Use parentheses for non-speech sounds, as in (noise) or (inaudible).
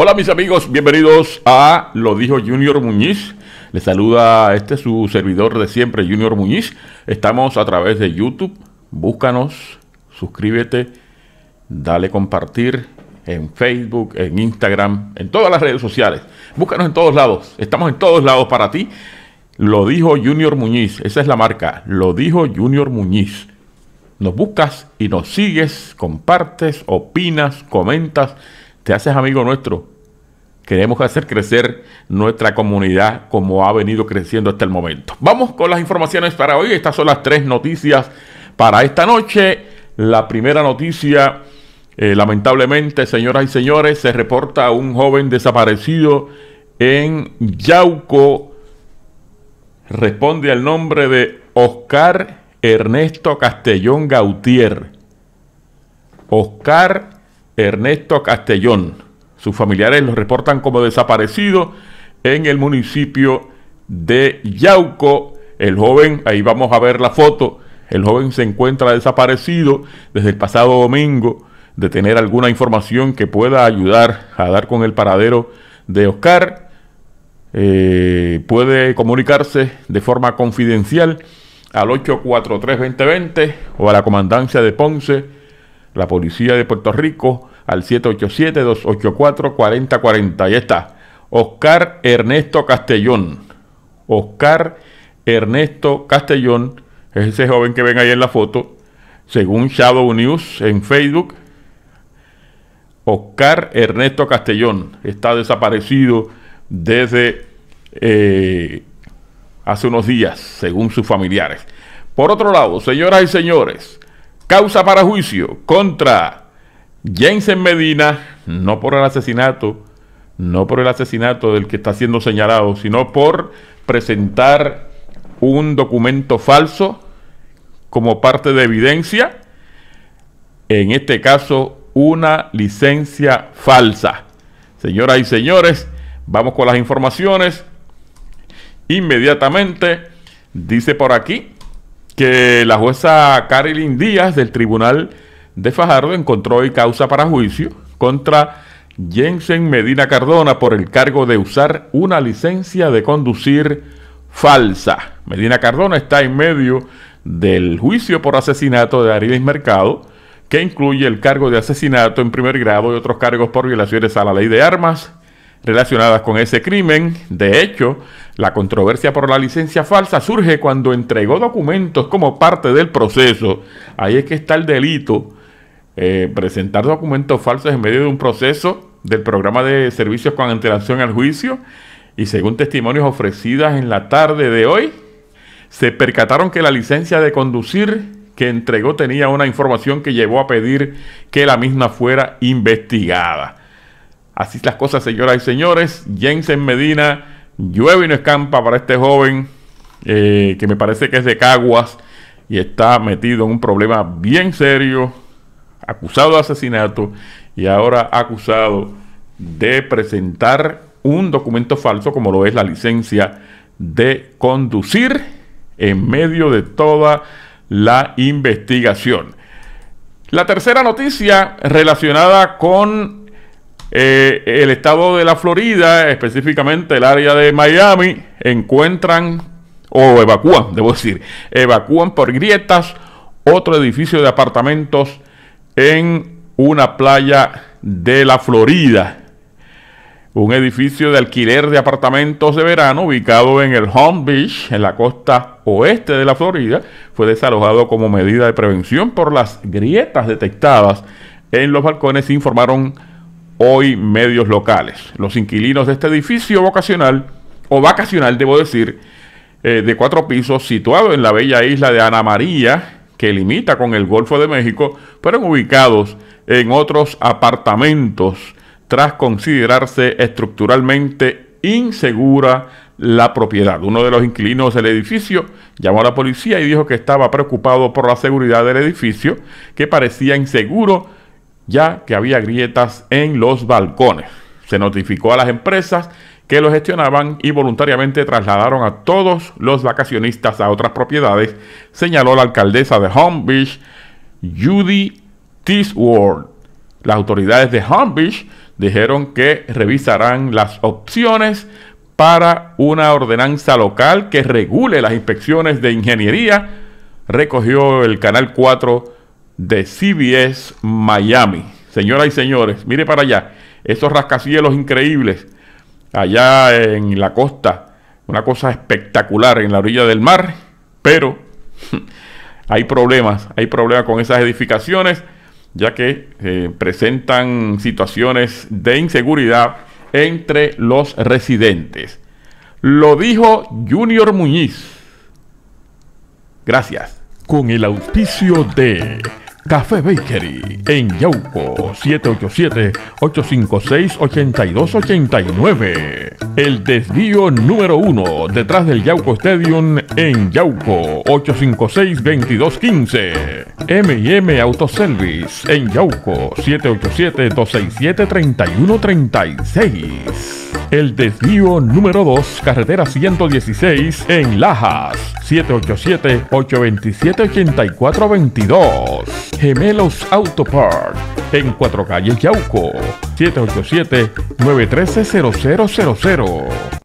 Hola mis amigos, bienvenidos a Lo dijo Junior Muñiz. Les saluda este su servidor de siempre, Junior Muñiz. Estamos a través de YouTube. Búscanos, suscríbete, dale compartir en Facebook, en Instagram, en todas las redes sociales. Búscanos en todos lados. Estamos en todos lados para ti. Lo dijo Junior Muñiz. Esa es la marca. Lo dijo Junior Muñiz. Nos buscas y nos sigues, compartes, opinas, comentas te haces amigo nuestro. Queremos hacer crecer nuestra comunidad como ha venido creciendo hasta el momento. Vamos con las informaciones para hoy. Estas son las tres noticias para esta noche. La primera noticia, eh, lamentablemente, señoras y señores, se reporta un joven desaparecido en Yauco. Responde al nombre de Oscar Ernesto Castellón Gautier. Oscar Ernesto Castellón. Sus familiares lo reportan como desaparecido en el municipio de Yauco. El joven, ahí vamos a ver la foto, el joven se encuentra desaparecido desde el pasado domingo. De tener alguna información que pueda ayudar a dar con el paradero de Oscar, eh, puede comunicarse de forma confidencial al 843-2020 o a la Comandancia de Ponce, la Policía de Puerto Rico, al 787-284-4040. Ahí está. Oscar Ernesto Castellón. Oscar Ernesto Castellón es ese joven que ven ahí en la foto, según Shadow News en Facebook. Oscar Ernesto Castellón está desaparecido desde eh, hace unos días, según sus familiares. Por otro lado, señoras y señores, causa para juicio contra Jensen Medina, no por el asesinato, no por el asesinato del que está siendo señalado, sino por presentar un documento falso como parte de evidencia, en este caso una licencia falsa. Señoras y señores, vamos con las informaciones. Inmediatamente dice por aquí que la jueza Carolyn Díaz del Tribunal de Fajardo encontró hoy causa para juicio contra Jensen Medina Cardona por el cargo de usar una licencia de conducir falsa. Medina Cardona está en medio del juicio por asesinato de Arilis Mercado, que incluye el cargo de asesinato en primer grado y otros cargos por violaciones a la ley de armas relacionadas con ese crimen. De hecho, la controversia por la licencia falsa surge cuando entregó documentos como parte del proceso. Ahí es que está el delito eh, presentar documentos falsos en medio de un proceso del programa de servicios con antelación al juicio y según testimonios ofrecidas en la tarde de hoy, se percataron que la licencia de conducir que entregó tenía una información que llevó a pedir que la misma fuera investigada. Así es las cosas, señoras y señores. Jensen Medina, llueve y no escampa para este joven eh, que me parece que es de Caguas y está metido en un problema bien serio acusado de asesinato y ahora acusado de presentar un documento falso como lo es la licencia de conducir en medio de toda la investigación. La tercera noticia relacionada con eh, el estado de la Florida, específicamente el área de Miami, encuentran o evacúan, debo decir, evacúan por grietas otro edificio de apartamentos en una playa de la Florida. Un edificio de alquiler de apartamentos de verano ubicado en el Home Beach, en la costa oeste de la Florida, fue desalojado como medida de prevención por las grietas detectadas en los balcones, informaron hoy medios locales. Los inquilinos de este edificio vocacional, o vacacional debo decir, eh, de cuatro pisos, situado en la bella isla de Ana María, que limita con el Golfo de México, fueron ubicados en otros apartamentos tras considerarse estructuralmente insegura la propiedad. Uno de los inquilinos del edificio llamó a la policía y dijo que estaba preocupado por la seguridad del edificio, que parecía inseguro ya que había grietas en los balcones. Se notificó a las empresas que lo gestionaban y voluntariamente trasladaron a todos los vacacionistas a otras propiedades, señaló la alcaldesa de Home Beach, Judy Tisward. Las autoridades de Home Beach dijeron que revisarán las opciones para una ordenanza local que regule las inspecciones de ingeniería, recogió el Canal 4 de CBS Miami. Señoras y señores, mire para allá, esos rascacielos increíbles allá en la costa, una cosa espectacular en la orilla del mar, pero (laughs) hay problemas, hay problemas con esas edificaciones, ya que eh, presentan situaciones de inseguridad entre los residentes. Lo dijo Junior Muñiz. Gracias. Con el auspicio de... Café Bakery en Yauco 787-856-8289. El desvío número 1 detrás del Yauco Stadium en Yauco 856-2215. MM Auto Service en Yauco 787-267-3136. El desvío número 2 carretera 116 en Lajas 787-827-8422. Gemelos Auto Park, en Cuatro Calles Yauco, 787-913-0000.